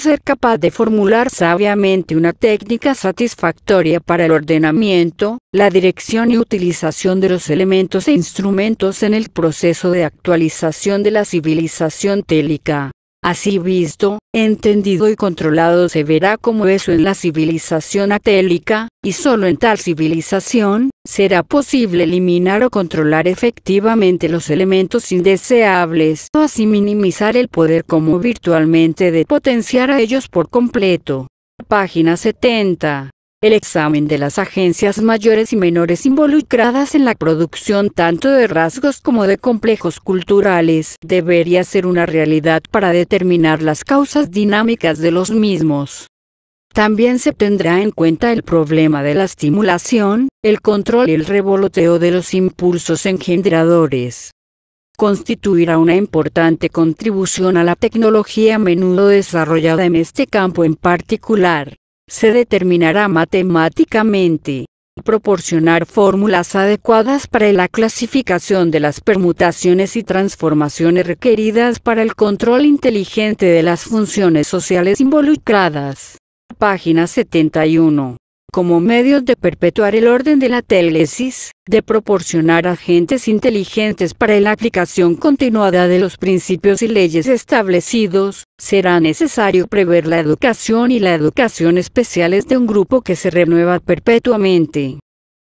ser capaz de formular sabiamente una técnica satisfactoria para el ordenamiento, la dirección y utilización de los elementos e instrumentos en el proceso de actualización de la civilización télica. Así visto, entendido y controlado se verá como eso en la civilización atélica, y solo en tal civilización, será posible eliminar o controlar efectivamente los elementos indeseables o así minimizar el poder como virtualmente de potenciar a ellos por completo. Página 70 el examen de las agencias mayores y menores involucradas en la producción tanto de rasgos como de complejos culturales debería ser una realidad para determinar las causas dinámicas de los mismos. También se tendrá en cuenta el problema de la estimulación, el control y el revoloteo de los impulsos engendradores constituirá una importante contribución a la tecnología a menudo desarrollada en este campo en particular se determinará matemáticamente. Proporcionar fórmulas adecuadas para la clasificación de las permutaciones y transformaciones requeridas para el control inteligente de las funciones sociales involucradas. Página 71 como medios de perpetuar el orden de la telesis, de proporcionar agentes inteligentes para la aplicación continuada de los principios y leyes establecidos, será necesario prever la educación y la educación especiales de un grupo que se renueva perpetuamente.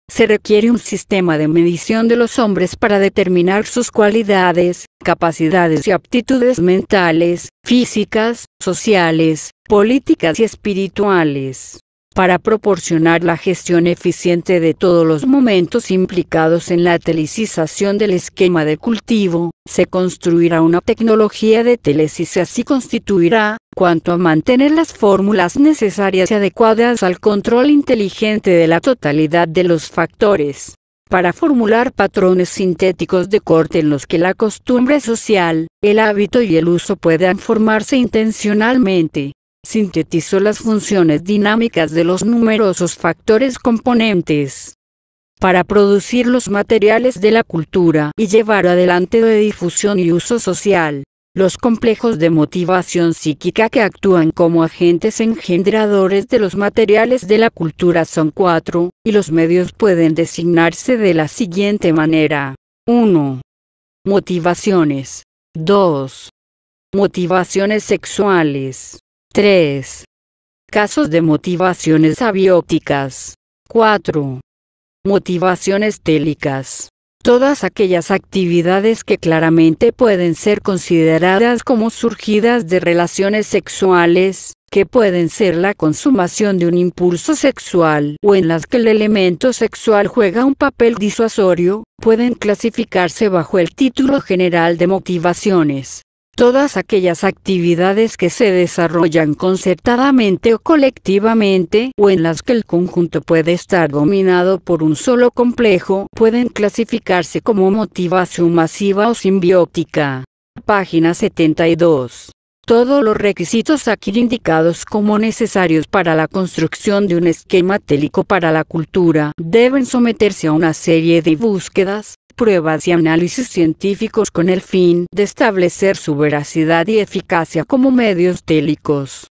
Se requiere un sistema de medición de los hombres para determinar sus cualidades, capacidades y aptitudes mentales, físicas, sociales, políticas y espirituales para proporcionar la gestión eficiente de todos los momentos implicados en la telicización del esquema de cultivo, se construirá una tecnología de telesis y así constituirá, cuanto a mantener las fórmulas necesarias y adecuadas al control inteligente de la totalidad de los factores para formular patrones sintéticos de corte en los que la costumbre social, el hábito y el uso puedan formarse intencionalmente sintetizó las funciones dinámicas de los numerosos factores componentes para producir los materiales de la cultura y llevar adelante de difusión y uso social, los complejos de motivación psíquica que actúan como agentes engendradores de los materiales de la cultura son cuatro, y los medios pueden designarse de la siguiente manera. 1. Motivaciones. 2. Motivaciones sexuales. 3. Casos de motivaciones abióticas. 4. Motivaciones télicas. Todas aquellas actividades que claramente pueden ser consideradas como surgidas de relaciones sexuales, que pueden ser la consumación de un impulso sexual o en las que el elemento sexual juega un papel disuasorio, pueden clasificarse bajo el título general de motivaciones todas aquellas actividades que se desarrollan concertadamente o colectivamente o en las que el conjunto puede estar dominado por un solo complejo pueden clasificarse como motivación masiva o simbiótica. Página 72. Todos los requisitos aquí indicados como necesarios para la construcción de un esquema télico para la cultura deben someterse a una serie de búsquedas, pruebas y análisis científicos con el fin de establecer su veracidad y eficacia como medios télicos.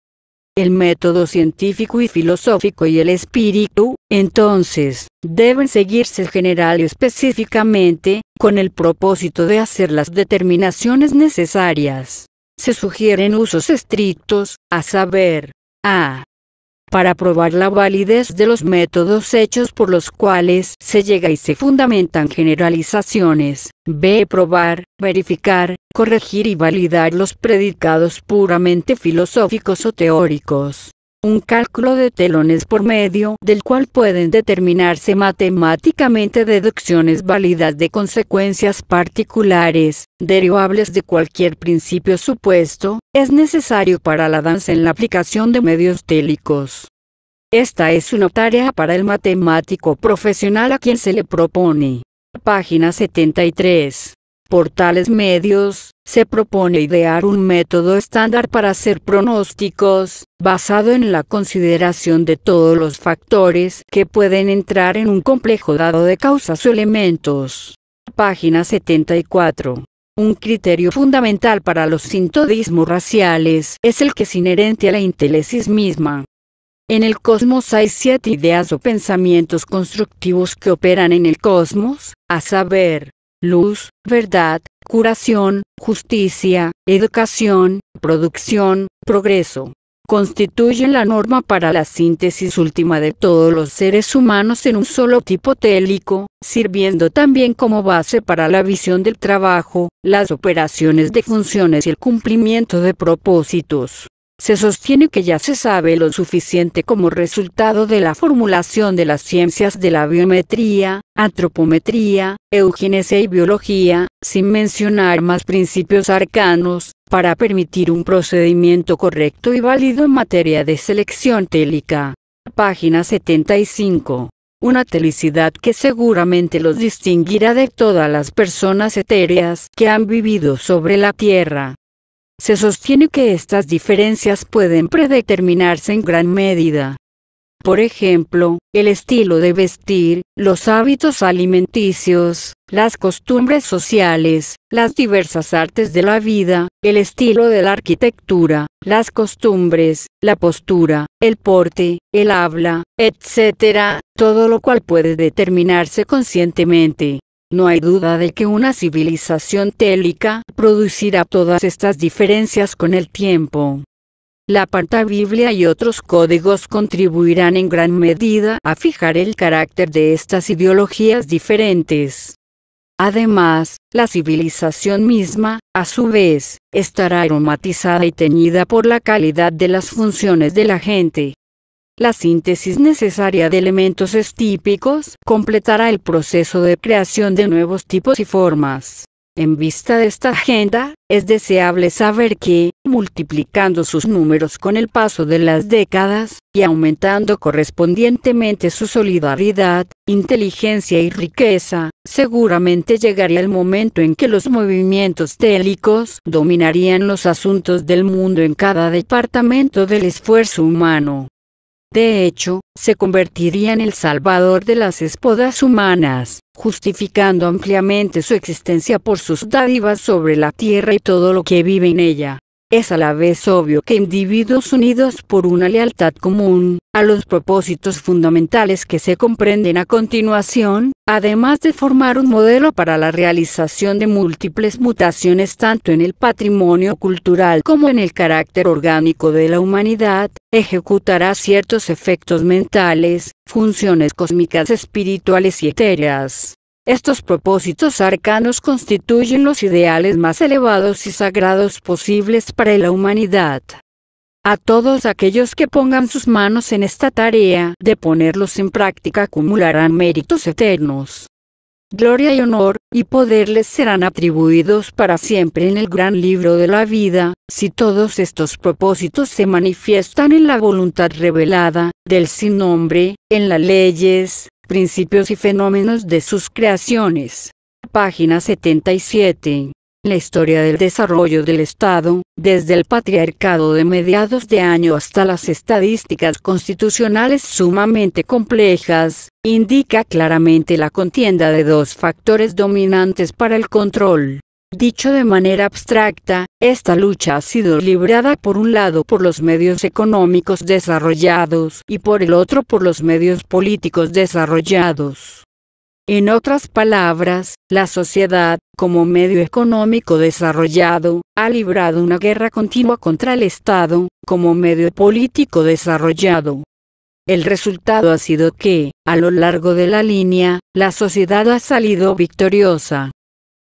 El método científico y filosófico y el espíritu, entonces, deben seguirse general y específicamente, con el propósito de hacer las determinaciones necesarias. Se sugieren usos estrictos, a saber, a para probar la validez de los métodos hechos por los cuales se llega y se fundamentan generalizaciones. B. Probar, verificar, corregir y validar los predicados puramente filosóficos o teóricos un cálculo de telones por medio del cual pueden determinarse matemáticamente deducciones válidas de consecuencias particulares, derivables de cualquier principio supuesto, es necesario para la danza en la aplicación de medios télicos. Esta es una tarea para el matemático profesional a quien se le propone. Página 73. Por tales medios, se propone idear un método estándar para hacer pronósticos, basado en la consideración de todos los factores que pueden entrar en un complejo dado de causas o elementos. Página 74. Un criterio fundamental para los sintodismos raciales es el que es inherente a la intelesis misma. En el cosmos hay siete ideas o pensamientos constructivos que operan en el cosmos, a saber, luz, verdad, curación, justicia, educación, producción, progreso. Constituyen la norma para la síntesis última de todos los seres humanos en un solo tipo télico, sirviendo también como base para la visión del trabajo, las operaciones de funciones y el cumplimiento de propósitos se sostiene que ya se sabe lo suficiente como resultado de la formulación de las ciencias de la biometría, antropometría, eugenesia y biología, sin mencionar más principios arcanos, para permitir un procedimiento correcto y válido en materia de selección télica. Página 75. Una telicidad que seguramente los distinguirá de todas las personas etéreas que han vivido sobre la Tierra se sostiene que estas diferencias pueden predeterminarse en gran medida. Por ejemplo, el estilo de vestir, los hábitos alimenticios, las costumbres sociales, las diversas artes de la vida, el estilo de la arquitectura, las costumbres, la postura, el porte, el habla, etc., todo lo cual puede determinarse conscientemente. No hay duda de que una civilización télica producirá todas estas diferencias con el tiempo. La Parta Biblia y otros códigos contribuirán en gran medida a fijar el carácter de estas ideologías diferentes. Además, la civilización misma, a su vez, estará aromatizada y teñida por la calidad de las funciones de la gente. La síntesis necesaria de elementos estípicos completará el proceso de creación de nuevos tipos y formas. En vista de esta agenda, es deseable saber que, multiplicando sus números con el paso de las décadas, y aumentando correspondientemente su solidaridad, inteligencia y riqueza, seguramente llegaría el momento en que los movimientos télicos dominarían los asuntos del mundo en cada departamento del esfuerzo humano. De hecho, se convertiría en el salvador de las espodas humanas, justificando ampliamente su existencia por sus dádivas sobre la tierra y todo lo que vive en ella es a la vez obvio que individuos unidos por una lealtad común, a los propósitos fundamentales que se comprenden a continuación, además de formar un modelo para la realización de múltiples mutaciones tanto en el patrimonio cultural como en el carácter orgánico de la humanidad, ejecutará ciertos efectos mentales, funciones cósmicas espirituales y etéreas. Estos propósitos arcanos constituyen los ideales más elevados y sagrados posibles para la humanidad. A todos aquellos que pongan sus manos en esta tarea de ponerlos en práctica acumularán méritos eternos. Gloria y honor, y poder les serán atribuidos para siempre en el gran libro de la vida, si todos estos propósitos se manifiestan en la voluntad revelada, del sin nombre, en las leyes, Principios y fenómenos de sus creaciones. Página 77. La historia del desarrollo del Estado, desde el patriarcado de mediados de año hasta las estadísticas constitucionales sumamente complejas, indica claramente la contienda de dos factores dominantes para el control, Dicho de manera abstracta, esta lucha ha sido librada por un lado por los medios económicos desarrollados y por el otro por los medios políticos desarrollados. En otras palabras, la sociedad, como medio económico desarrollado, ha librado una guerra continua contra el Estado, como medio político desarrollado. El resultado ha sido que, a lo largo de la línea, la sociedad ha salido victoriosa.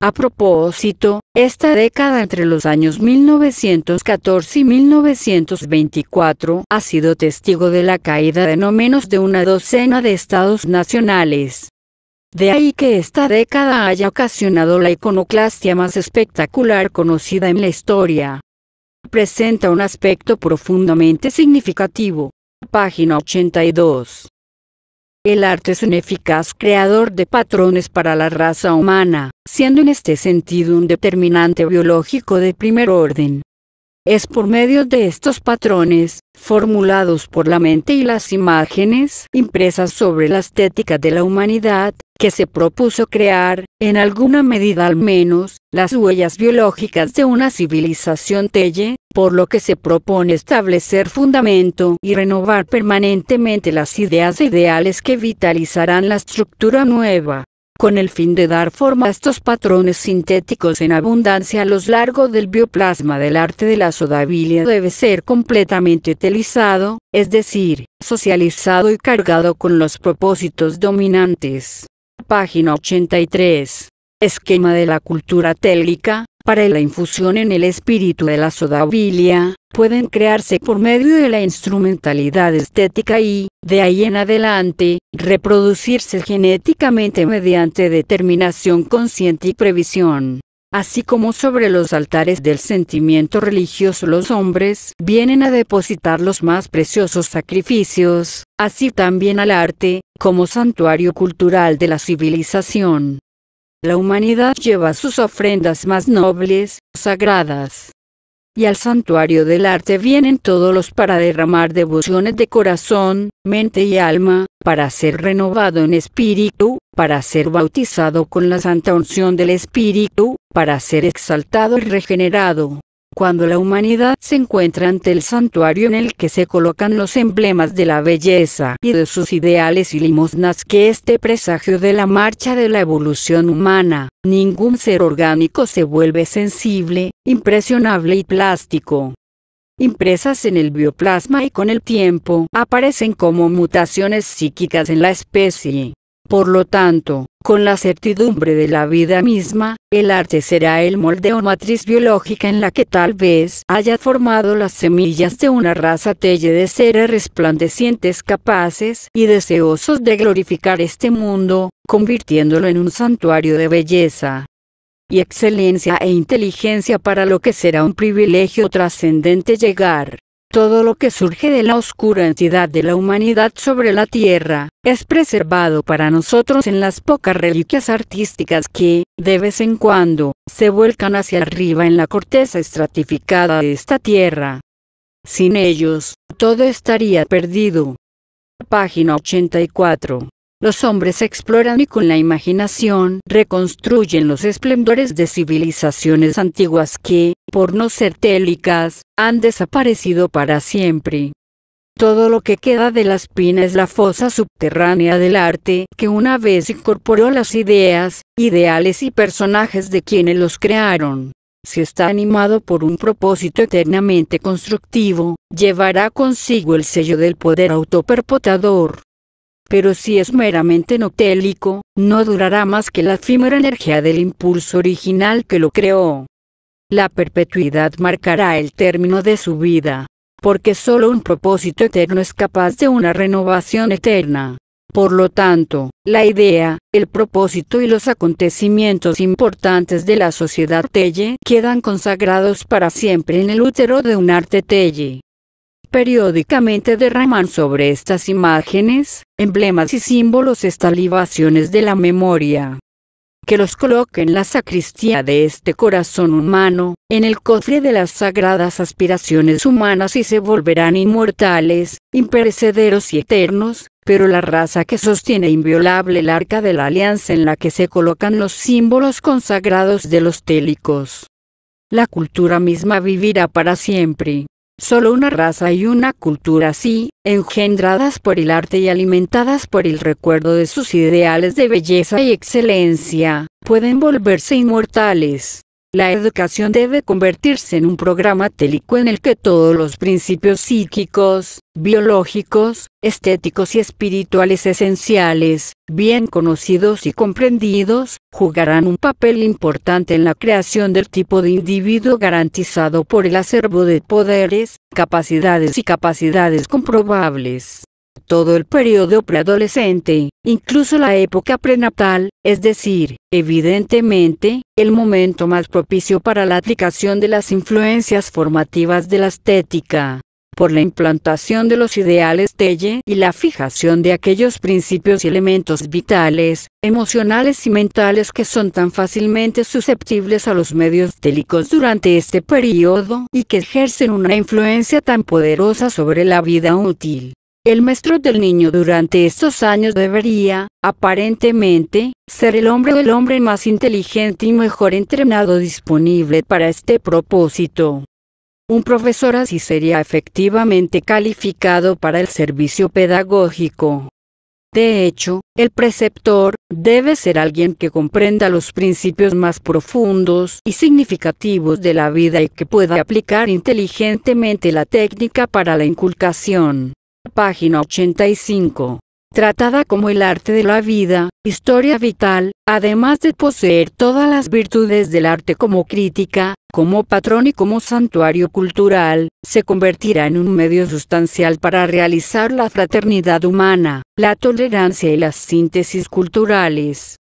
A propósito, esta década entre los años 1914 y 1924 ha sido testigo de la caída de no menos de una docena de estados nacionales. De ahí que esta década haya ocasionado la iconoclastia más espectacular conocida en la historia. Presenta un aspecto profundamente significativo. Página 82. El arte es un eficaz creador de patrones para la raza humana, siendo en este sentido un determinante biológico de primer orden. Es por medio de estos patrones, formulados por la mente y las imágenes impresas sobre la estética de la humanidad, que se propuso crear, en alguna medida al menos, las huellas biológicas de una civilización telle, por lo que se propone establecer fundamento y renovar permanentemente las ideas e ideales que vitalizarán la estructura nueva con el fin de dar forma a estos patrones sintéticos en abundancia a lo largo del bioplasma del arte de la sodabilia debe ser completamente telizado, es decir, socializado y cargado con los propósitos dominantes. Página 83. Esquema de la cultura télica, para la infusión en el espíritu de la sodabilia, pueden crearse por medio de la instrumentalidad estética y, de ahí en adelante, reproducirse genéticamente mediante determinación consciente y previsión. Así como sobre los altares del sentimiento religioso los hombres vienen a depositar los más preciosos sacrificios, así también al arte, como santuario cultural de la civilización la humanidad lleva sus ofrendas más nobles, sagradas. Y al santuario del arte vienen todos los para derramar devociones de corazón, mente y alma, para ser renovado en espíritu, para ser bautizado con la santa unción del espíritu, para ser exaltado y regenerado cuando la humanidad se encuentra ante el santuario en el que se colocan los emblemas de la belleza y de sus ideales y limosnas que este presagio de la marcha de la evolución humana, ningún ser orgánico se vuelve sensible, impresionable y plástico impresas en el bioplasma y con el tiempo aparecen como mutaciones psíquicas en la especie, por lo tanto, con la certidumbre de la vida misma, el arte será el molde o matriz biológica en la que tal vez haya formado las semillas de una raza telle de seres resplandecientes capaces y deseosos de glorificar este mundo, convirtiéndolo en un santuario de belleza y excelencia e inteligencia para lo que será un privilegio trascendente llegar. Todo lo que surge de la oscura entidad de la humanidad sobre la tierra, es preservado para nosotros en las pocas reliquias artísticas que, de vez en cuando, se vuelcan hacia arriba en la corteza estratificada de esta tierra. Sin ellos, todo estaría perdido. Página 84. Los hombres exploran y con la imaginación reconstruyen los esplendores de civilizaciones antiguas que, por no ser télicas, han desaparecido para siempre. Todo lo que queda de la espina es la fosa subterránea del arte que una vez incorporó las ideas, ideales y personajes de quienes los crearon. Si está animado por un propósito eternamente constructivo, llevará consigo el sello del poder autoperpotador. Pero si es meramente télico, no durará más que la efímera energía del impulso original que lo creó. La perpetuidad marcará el término de su vida, porque solo un propósito eterno es capaz de una renovación eterna. Por lo tanto, la idea, el propósito y los acontecimientos importantes de la sociedad Telle quedan consagrados para siempre en el útero de un arte Telle. Periódicamente derraman sobre estas imágenes, emblemas y símbolos estas de la memoria que los coloque en la sacristía de este corazón humano, en el cofre de las sagradas aspiraciones humanas y se volverán inmortales, imperecederos y eternos, pero la raza que sostiene inviolable el arca de la alianza en la que se colocan los símbolos consagrados de los télicos. La cultura misma vivirá para siempre. Solo una raza y una cultura así, engendradas por el arte y alimentadas por el recuerdo de sus ideales de belleza y excelencia, pueden volverse inmortales. La educación debe convertirse en un programa télico en el que todos los principios psíquicos, biológicos, estéticos y espirituales esenciales, bien conocidos y comprendidos, jugarán un papel importante en la creación del tipo de individuo garantizado por el acervo de poderes, capacidades y capacidades comprobables. Todo el periodo preadolescente, incluso la época prenatal, es decir, evidentemente, el momento más propicio para la aplicación de las influencias formativas de la estética por la implantación de los ideales Telle y la fijación de aquellos principios y elementos vitales, emocionales y mentales que son tan fácilmente susceptibles a los medios télicos durante este periodo y que ejercen una influencia tan poderosa sobre la vida útil, el maestro del niño durante estos años debería, aparentemente, ser el hombre o el hombre más inteligente y mejor entrenado disponible para este propósito. Un profesor así sería efectivamente calificado para el servicio pedagógico. De hecho, el preceptor debe ser alguien que comprenda los principios más profundos y significativos de la vida y que pueda aplicar inteligentemente la técnica para la inculcación. Página 85. Tratada como el arte de la vida, historia vital, además de poseer todas las virtudes del arte como crítica, como patrón y como santuario cultural, se convertirá en un medio sustancial para realizar la fraternidad humana, la tolerancia y las síntesis culturales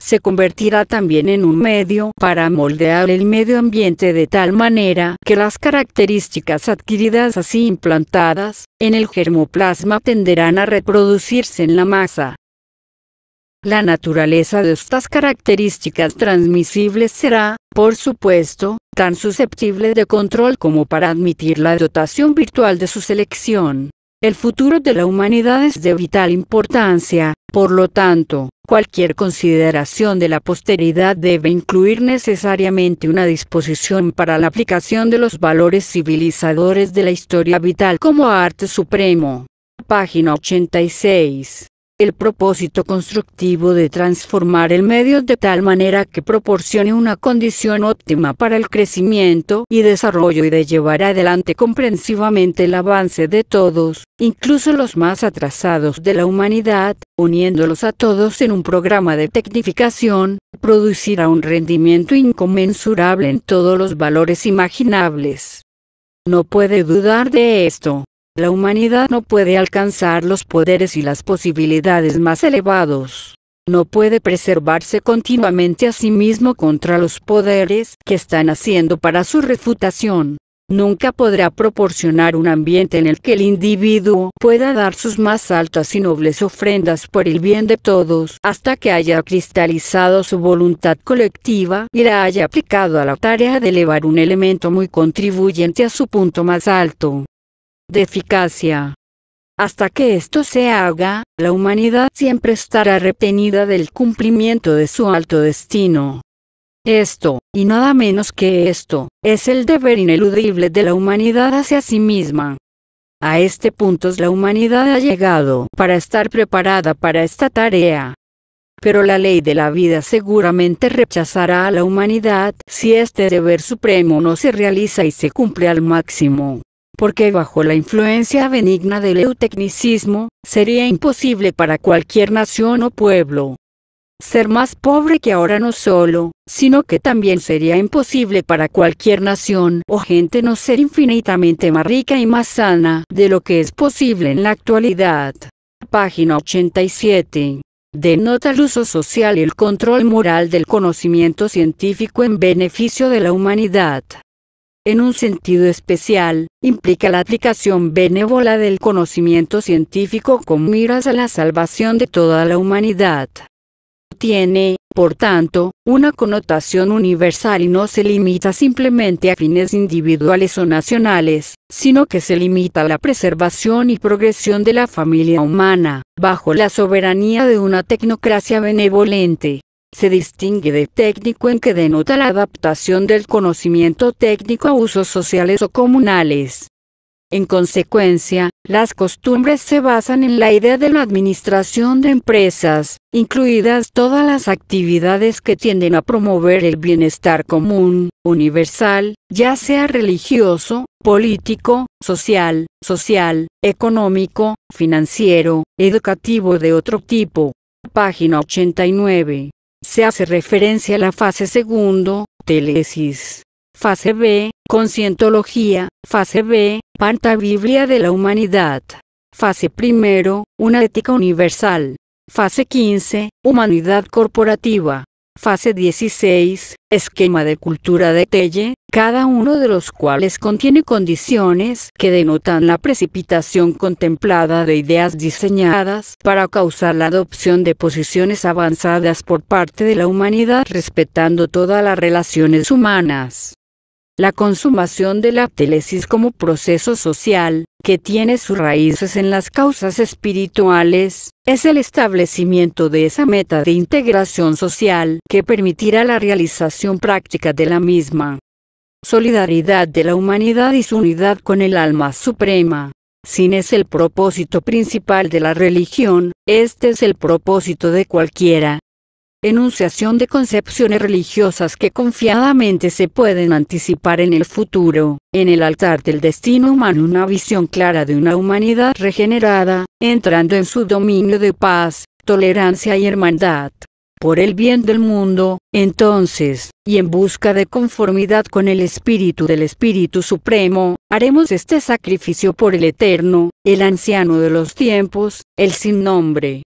se convertirá también en un medio para moldear el medio ambiente de tal manera que las características adquiridas así implantadas en el germoplasma tenderán a reproducirse en la masa. La naturaleza de estas características transmisibles será, por supuesto, tan susceptible de control como para admitir la dotación virtual de su selección. El futuro de la humanidad es de vital importancia, por lo tanto, cualquier consideración de la posteridad debe incluir necesariamente una disposición para la aplicación de los valores civilizadores de la historia vital como arte supremo. Página 86 el propósito constructivo de transformar el medio de tal manera que proporcione una condición óptima para el crecimiento y desarrollo y de llevar adelante comprensivamente el avance de todos, incluso los más atrasados de la humanidad, uniéndolos a todos en un programa de tecnificación, producirá un rendimiento inconmensurable en todos los valores imaginables. No puede dudar de esto. La humanidad no puede alcanzar los poderes y las posibilidades más elevados. No puede preservarse continuamente a sí mismo contra los poderes que están haciendo para su refutación. Nunca podrá proporcionar un ambiente en el que el individuo pueda dar sus más altas y nobles ofrendas por el bien de todos hasta que haya cristalizado su voluntad colectiva y la haya aplicado a la tarea de elevar un elemento muy contribuyente a su punto más alto de eficacia. Hasta que esto se haga, la humanidad siempre estará retenida del cumplimiento de su alto destino. Esto, y nada menos que esto, es el deber ineludible de la humanidad hacia sí misma. A este punto la humanidad ha llegado para estar preparada para esta tarea. Pero la ley de la vida seguramente rechazará a la humanidad si este deber supremo no se realiza y se cumple al máximo porque bajo la influencia benigna del eutecnicismo, sería imposible para cualquier nación o pueblo ser más pobre que ahora no solo, sino que también sería imposible para cualquier nación o gente no ser infinitamente más rica y más sana de lo que es posible en la actualidad. Página 87. Denota el uso social y el control moral del conocimiento científico en beneficio de la humanidad en un sentido especial, implica la aplicación benévola del conocimiento científico con miras a la salvación de toda la humanidad. Tiene, por tanto, una connotación universal y no se limita simplemente a fines individuales o nacionales, sino que se limita a la preservación y progresión de la familia humana, bajo la soberanía de una tecnocracia benevolente se distingue de técnico en que denota la adaptación del conocimiento técnico a usos sociales o comunales. En consecuencia, las costumbres se basan en la idea de la administración de empresas, incluidas todas las actividades que tienden a promover el bienestar común, universal, ya sea religioso, político, social, social, económico, financiero, educativo de otro tipo. Página 89 se hace referencia a la fase segundo, Telesis. Fase B, Concientología, Fase B, Panta Biblia de la Humanidad. Fase primero, una ética universal. Fase 15, Humanidad Corporativa. Fase 16, esquema de cultura de Telle, cada uno de los cuales contiene condiciones que denotan la precipitación contemplada de ideas diseñadas para causar la adopción de posiciones avanzadas por parte de la humanidad respetando todas las relaciones humanas la consumación de la telesis como proceso social, que tiene sus raíces en las causas espirituales, es el establecimiento de esa meta de integración social que permitirá la realización práctica de la misma. Solidaridad de la humanidad y su unidad con el alma suprema. Sin es el propósito principal de la religión, este es el propósito de cualquiera, enunciación de concepciones religiosas que confiadamente se pueden anticipar en el futuro, en el altar del destino humano una visión clara de una humanidad regenerada, entrando en su dominio de paz, tolerancia y hermandad por el bien del mundo, entonces, y en busca de conformidad con el espíritu del Espíritu Supremo, haremos este sacrificio por el Eterno, el anciano de los tiempos, el sin nombre,